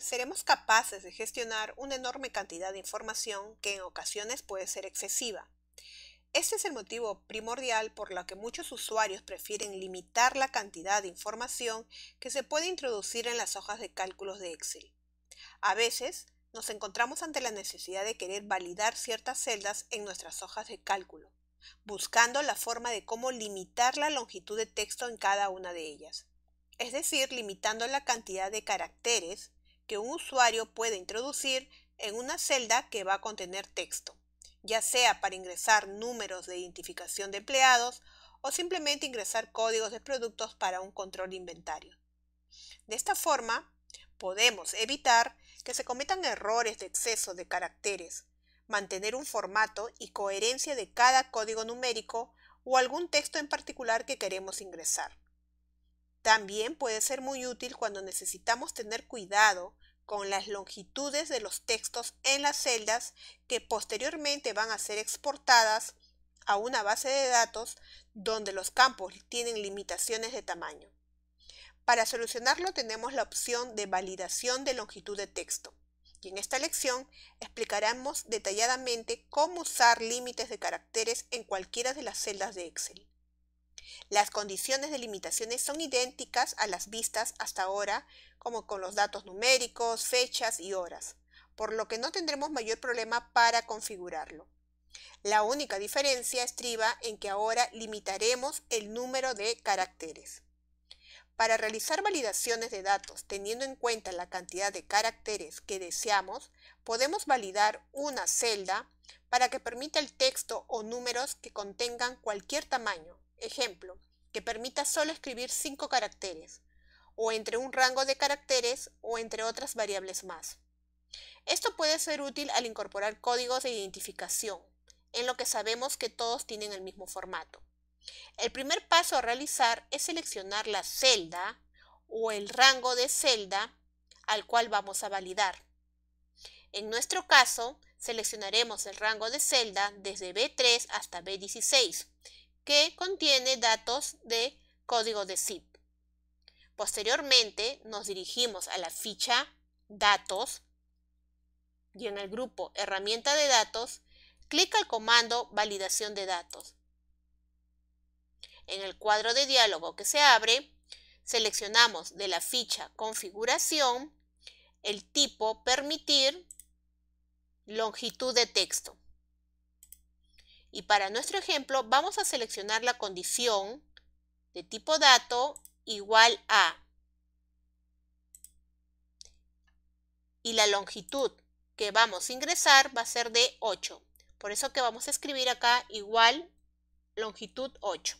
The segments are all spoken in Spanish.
seremos capaces de gestionar una enorme cantidad de información que en ocasiones puede ser excesiva. Este es el motivo primordial por lo que muchos usuarios prefieren limitar la cantidad de información que se puede introducir en las hojas de cálculos de Excel. A veces nos encontramos ante la necesidad de querer validar ciertas celdas en nuestras hojas de cálculo, buscando la forma de cómo limitar la longitud de texto en cada una de ellas, es decir, limitando la cantidad de caracteres que un usuario puede introducir en una celda que va a contener texto, ya sea para ingresar números de identificación de empleados o simplemente ingresar códigos de productos para un control de inventario. De esta forma, podemos evitar que se cometan errores de exceso de caracteres, mantener un formato y coherencia de cada código numérico o algún texto en particular que queremos ingresar. También puede ser muy útil cuando necesitamos tener cuidado con las longitudes de los textos en las celdas que posteriormente van a ser exportadas a una base de datos donde los campos tienen limitaciones de tamaño. Para solucionarlo tenemos la opción de validación de longitud de texto. Y en esta lección explicaremos detalladamente cómo usar límites de caracteres en cualquiera de las celdas de Excel. Las condiciones de limitaciones son idénticas a las vistas hasta ahora, como con los datos numéricos, fechas y horas, por lo que no tendremos mayor problema para configurarlo. La única diferencia estriba en que ahora limitaremos el número de caracteres. Para realizar validaciones de datos teniendo en cuenta la cantidad de caracteres que deseamos, podemos validar una celda para que permita el texto o números que contengan cualquier tamaño, ejemplo, que permita solo escribir 5 caracteres, o entre un rango de caracteres o entre otras variables más. Esto puede ser útil al incorporar códigos de identificación, en lo que sabemos que todos tienen el mismo formato. El primer paso a realizar es seleccionar la celda o el rango de celda al cual vamos a validar. En nuestro caso, seleccionaremos el rango de celda desde B3 hasta B16 que contiene datos de código de zip. Posteriormente nos dirigimos a la ficha Datos y en el grupo Herramienta de datos, clic al comando Validación de datos. En el cuadro de diálogo que se abre, seleccionamos de la ficha Configuración el tipo Permitir longitud de texto. Y para nuestro ejemplo vamos a seleccionar la condición de tipo dato igual a y la longitud que vamos a ingresar va a ser de 8. Por eso que vamos a escribir acá igual longitud 8.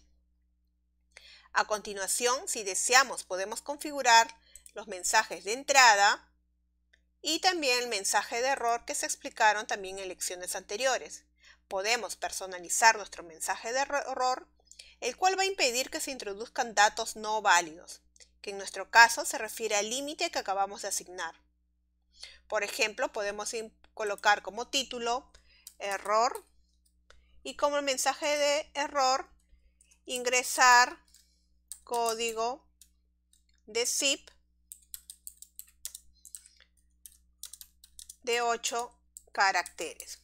A continuación, si deseamos, podemos configurar los mensajes de entrada y también el mensaje de error que se explicaron también en lecciones anteriores podemos personalizar nuestro mensaje de error, el cual va a impedir que se introduzcan datos no válidos, que en nuestro caso se refiere al límite que acabamos de asignar. Por ejemplo, podemos colocar como título error y como mensaje de error ingresar código de zip de 8 caracteres.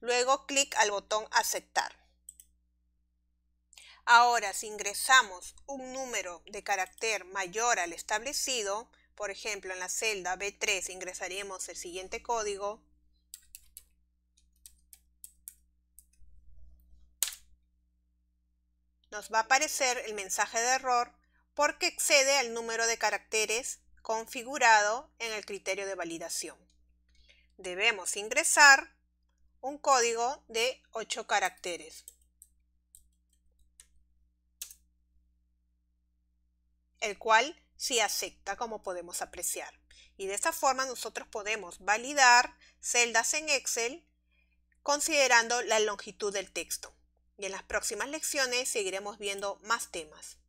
Luego clic al botón aceptar. Ahora, si ingresamos un número de carácter mayor al establecido, por ejemplo, en la celda B3 ingresaremos el siguiente código. Nos va a aparecer el mensaje de error porque excede al número de caracteres configurado en el criterio de validación. Debemos ingresar un código de 8 caracteres. El cual sí acepta como podemos apreciar. Y de esta forma nosotros podemos validar celdas en Excel considerando la longitud del texto. Y en las próximas lecciones seguiremos viendo más temas.